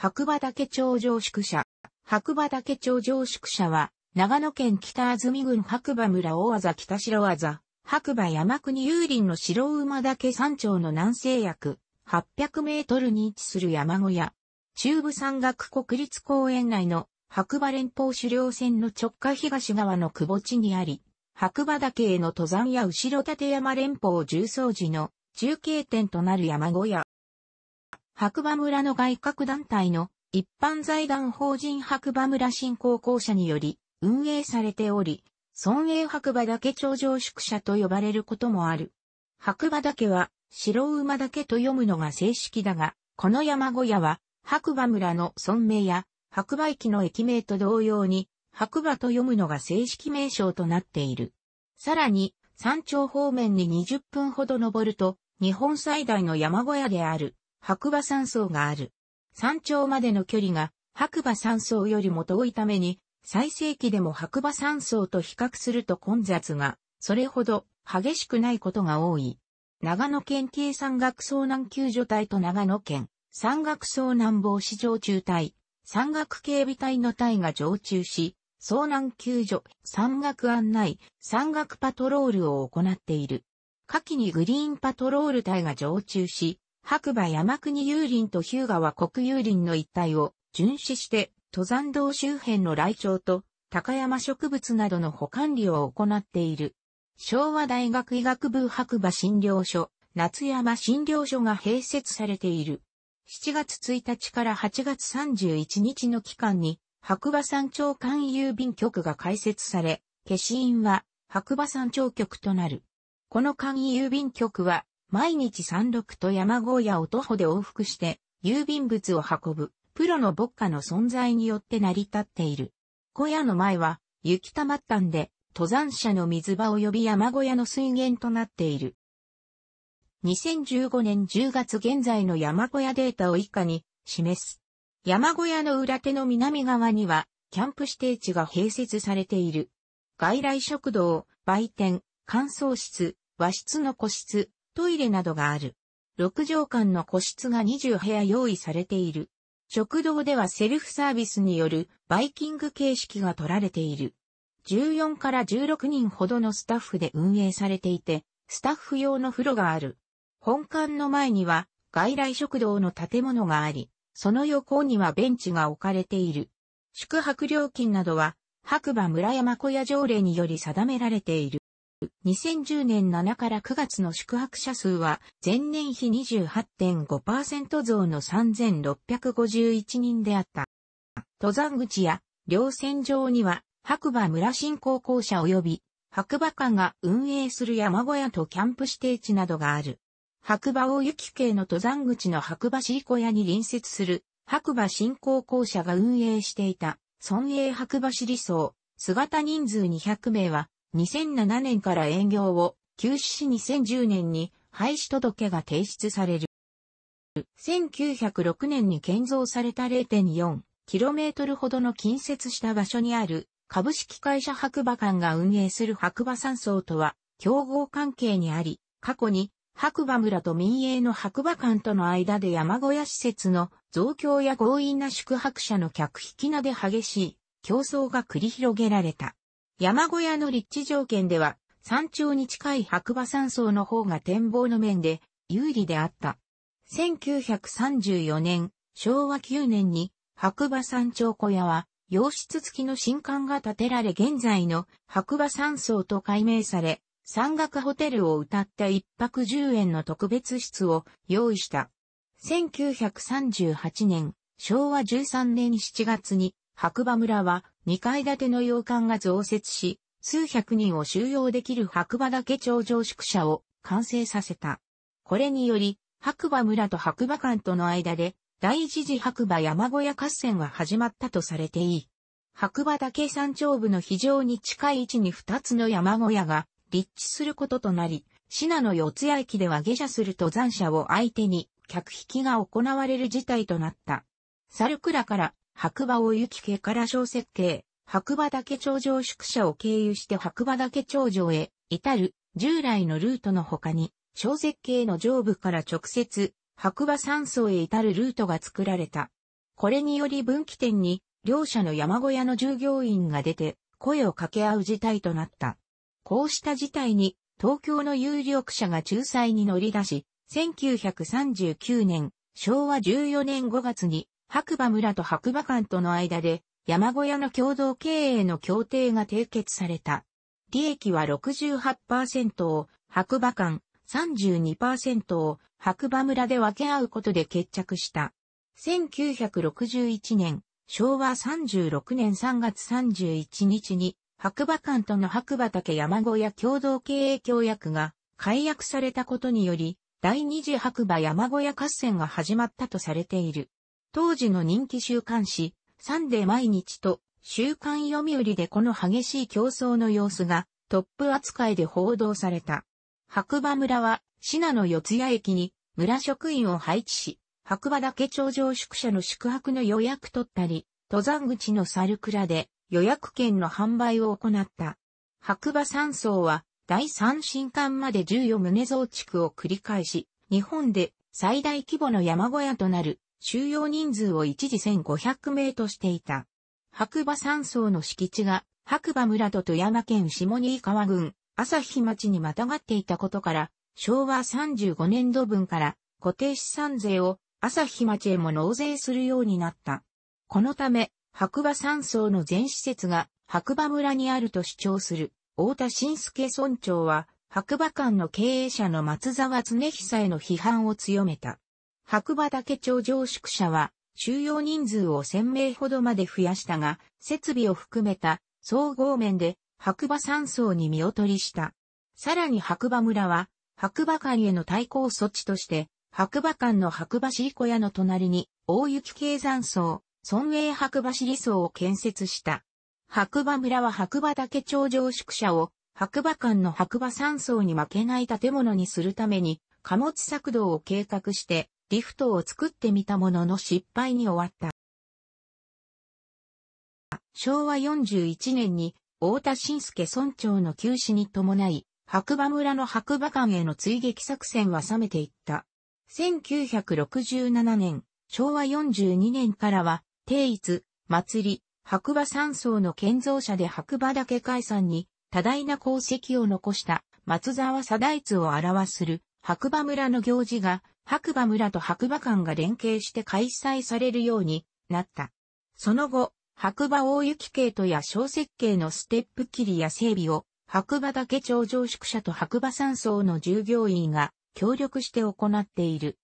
白馬岳頂上宿舎。白馬岳頂上宿舎は、長野県北安住郡白馬村大技北白技、白馬山国有林の白馬岳山頂の南西約800メートルに位置する山小屋。中部山岳国立公園内の白馬連邦狩猟線の直下東側の窪地にあり、白馬岳への登山や後ろ立山連邦重装寺の中継点となる山小屋。白馬村の外郭団体の一般財団法人白馬村振興公社により運営されており、村営白馬岳頂上宿舎と呼ばれることもある。白馬岳は白馬岳と読むのが正式だが、この山小屋は白馬村の村名や白馬駅の駅名と同様に白馬と読むのが正式名称となっている。さらに山頂方面に20分ほど登ると日本最大の山小屋である白馬山荘がある。山頂までの距離が白馬山荘よりも遠いために、最盛期でも白馬山荘と比較すると混雑が、それほど激しくないことが多い。長野県警山岳遭難救助隊と長野県山岳遭難防止常駐隊、山岳警備隊の隊が常駐し、遭難救助、山岳案内、山岳パトロールを行っている。夏季にグリーンパトロール隊が常駐し、白馬山国郵林と日向は国有林の一帯を巡視して、登山道周辺の来庁と高山植物などの保管理を行っている。昭和大学医学部白馬診療所、夏山診療所が併設されている。7月1日から8月31日の期間に、白馬山町間郵便局が開設され、消印は白馬山町局となる。この簡易郵便局は毎日山麓と山小屋を徒歩で往復して、郵便物を運ぶ、プロの牧歌の存在によって成り立っている。小屋の前は、雪溜まったんで、登山者の水場及び山小屋の水源となっている。2015年10月現在の山小屋データを以下に示す。山小屋の裏手の南側には、キャンプ指定地が併設されている。外来食堂、売店、乾燥室、和室の個室、トイレなどがある。6畳間の個室が20部屋用意されている。食堂ではセルフサービスによるバイキング形式が取られている。14から16人ほどのスタッフで運営されていて、スタッフ用の風呂がある。本館の前には外来食堂の建物があり、その横にはベンチが置かれている。宿泊料金などは白馬村山小屋条例により定められている。2010年7から9月の宿泊者数は前年比28.5%増の3651人であった。登山口や稜線上には白馬村新高校舎及び白馬館が運営する山小屋とキャンプ指定地などがある。白馬大雪系の登山口の白馬市小屋に隣接する白馬新高校舎が運営していた村営白馬市理想姿人数200名は2007年から営業を休止し2010年に廃止届が提出される。1906年に建造された 0.4km ほどの近接した場所にある株式会社白馬館が運営する白馬山荘とは競合関係にあり、過去に白馬村と民営の白馬館との間で山小屋施設の増強や強引な宿泊者の客引きなで激しい競争が繰り広げられた。山小屋の立地条件では、山頂に近い白馬山荘の方が展望の面で有利であった。1934年、昭和9年に白馬山頂小屋は、洋室付きの新館が建てられ現在の白馬山荘と改名され、山岳ホテルを歌った一泊10円の特別室を用意した。1938年、昭和13年7月に白馬村は2階建ての洋館が増設し、数百人を収容できる白馬岳頂上宿舎を完成させた。これにより、白馬村と白馬館との間で、第一次白馬山小屋合戦は始まったとされていい。白馬岳山頂部の非常に近い位置に2つの山小屋が立地することとなり、信濃四ツ谷駅では下車する登山者を相手に客引きが行われる事態となった。猿倉から白馬を行き家から小設計、白馬岳頂上宿舎を経由して白馬岳頂上へ至る従来のルートの他に、小設計の上部から直接白馬山荘へ至るルートが作られた。これにより分岐点に両者の山小屋の従業員が出て声を掛け合う事態となった。こうした事態に東京の有力者が仲裁に乗り出し、1939年、昭和14年5月に白馬村と白馬間との間で山小屋の共同経営の協定が締結された。利益は68%を白馬間、32%を白馬村で分け合うことで決着した。1961年、昭和36年3月31日に白馬間との白馬竹山小屋共同経営協約が解約されたことにより、第二次白馬山小屋合戦が始まったとされている。当時の人気週刊誌、サンデー毎日と週刊読売でこの激しい競争の様子がトップ扱いで報道された。白馬村は、信濃四谷駅に村職員を配置し、白馬岳頂上宿舎の宿泊の予約取ったり、登山口の猿倉で予約券の販売を行った。白馬山荘は第三新館まで14棟増築を繰り返し、日本で最大規模の山小屋となる収容人数を一時1500名としていた。白馬山荘の敷地が白馬村と富山県下新川郡、朝日町にまたがっていたことから、昭和35年度分から固定資産税を朝日町へも納税するようになった。このため、白馬山荘の全施設が白馬村にあると主張する、太田晋介村長は、白馬館の経営者の松沢恒久への批判を強めた。白馬岳頂上宿舎は、収容人数を1000名ほどまで増やしたが、設備を含めた総合面で白馬山荘に見劣りした。さらに白馬村は、白馬間への対抗措置として、白馬間の白馬尻小屋の隣に、大雪系山荘、村営白馬尻荘を建設した。白馬村は白馬岳頂上宿舎を、白馬間の白馬山荘に負けない建物にするために、貨物作動を計画して、リフトを作ってみたものの失敗に終わった。昭和41年に太田晋介村長の休止に伴い、白馬村の白馬館への追撃作戦は冷めていった。1967年、昭和42年からは、定一、祭り、白馬山荘の建造者で白馬岳解散に多大な功績を残した松沢貞一を表する白馬村の行事が白馬村と白馬間が連携して開催されるようになった。その後、白馬大雪系とや小設計のステップ切りや整備を白馬岳頂上宿舎と白馬山荘の従業員が協力して行っている。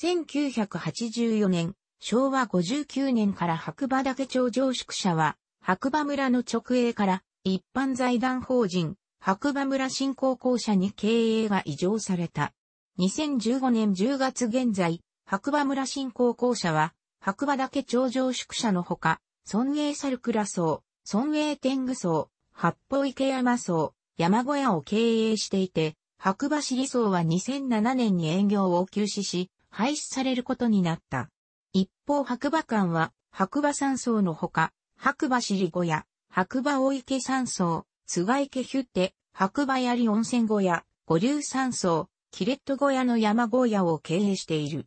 1984年、昭和59年から白馬岳頂上宿舎は白馬村の直営から一般財団法人白馬村振興公社に経営が移譲された。2015年10月現在、白馬村新高校舎は、白馬岳頂上宿舎のほか、尊栄猿倉荘、ラ尊栄天狗荘、八方池山荘、山小屋を経営していて、白馬市理想は2007年に営業を休止し、廃止されることになった。一方白馬館は、白馬山荘のほか、白馬市理小屋、白馬大池山荘、菅池ヒュッテ、白馬槍温泉小屋、五流山荘、キレット小屋の山小屋を経営している。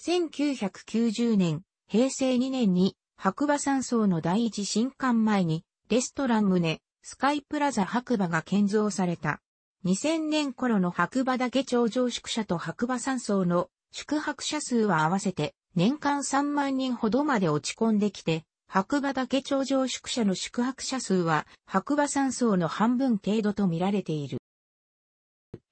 1990年、平成2年に白馬山荘の第一新館前にレストラン棟、スカイプラザ白馬が建造された。2000年頃の白馬岳頂上宿舎と白馬山荘の宿泊者数は合わせて年間3万人ほどまで落ち込んできて、白馬岳頂上宿舎の宿泊者数は白馬山荘の半分程度と見られている。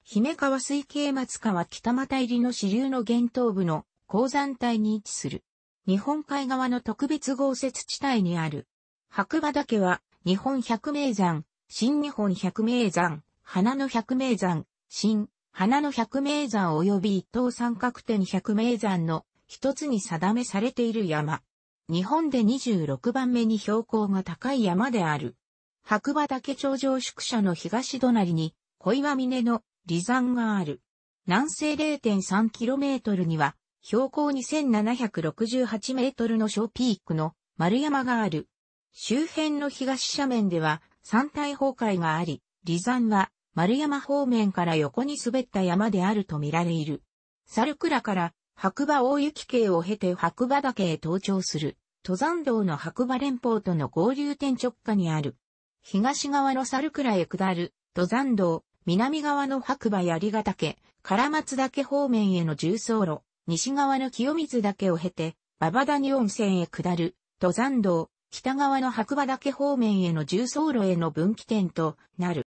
姫川水系松川北又入りの支流の源頭部の鉱山帯に位置する。日本海側の特別豪雪地帯にある。白馬岳は、日本百名山、新日本百名山、花の百名山、新、花の百名山及び一等三角点百名山の一つに定めされている山。日本で26番目に標高が高い山である。白馬岳頂上宿舎の東隣に、小岩峰の離山がある。南西 0.3km には、標高 2768m の小ピークの丸山がある。周辺の東斜面では山体崩壊があり、離山は丸山方面から横に滑った山であると見られいる。猿倉から白馬大雪系を経て白馬岳へ登頂する登山道の白馬連峰との合流点直下にある。東側の猿倉へ下る登山道南側の白馬槍ヶ岳、唐松岳方面への重走路、西側の清水岳を経て、馬場谷温泉へ下る、登山道、北側の白馬岳方面への重走路への分岐点となる。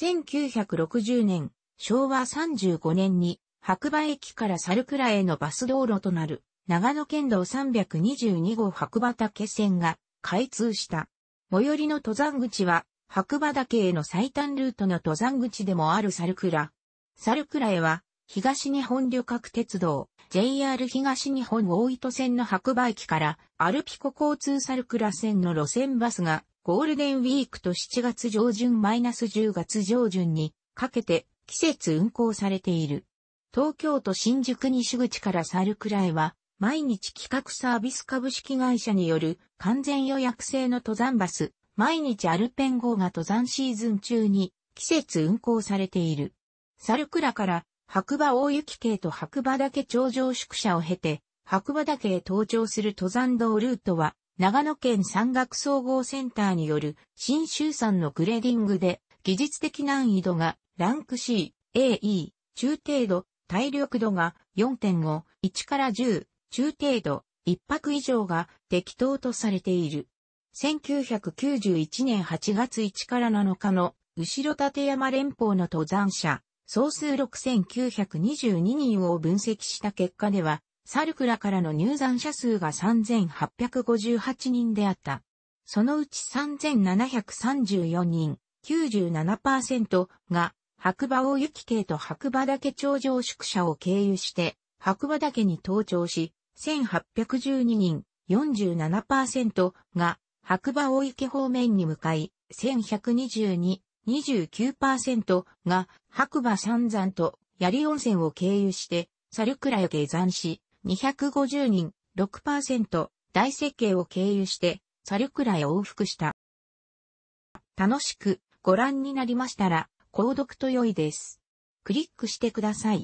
1960年、昭和35年に、白馬駅から猿倉へのバス道路となる、長野県道322号白馬岳線が開通した。最寄りの登山口は白馬岳への最短ルートの登山口でもあるサルクラ。サルクラへは、東日本旅客鉄道、JR 東日本大糸線の白馬駅から、アルピコ交通サルクラ線の路線バスが、ゴールデンウィークと7月上旬マイナス10月上旬にかけて季節運行されている。東京都新宿西口からサルクラへは、毎日企画サービス株式会社による完全予約制の登山バス、毎日アルペン号が登山シーズン中に季節運行されている。サルクラから白馬大雪系と白馬岳頂上宿舎を経て、白馬岳へ登頂する登山道ルートは、長野県山岳総合センターによる新州山のグレーディングで、技術的難易度がランク C、AE、中程度、体力度が4.5、1から10、中程度、一泊以上が適当とされている。1991年8月1から7日の、後ろ立山連邦の登山者、総数6922人を分析した結果では、サルクラからの入山者数が3858人であった。そのうち3734人、97%が白馬大雪系と白馬岳頂上宿舎を経由して白馬岳に登頂し、1812人、47%が白馬大池方面に向かい、1122、29%が白馬三山と槍温泉を経由して、猿倉へ下山し、250人、6%、大設計を経由して、猿倉へ往復した。楽しくご覧になりましたら、購読と良いです。クリックしてください。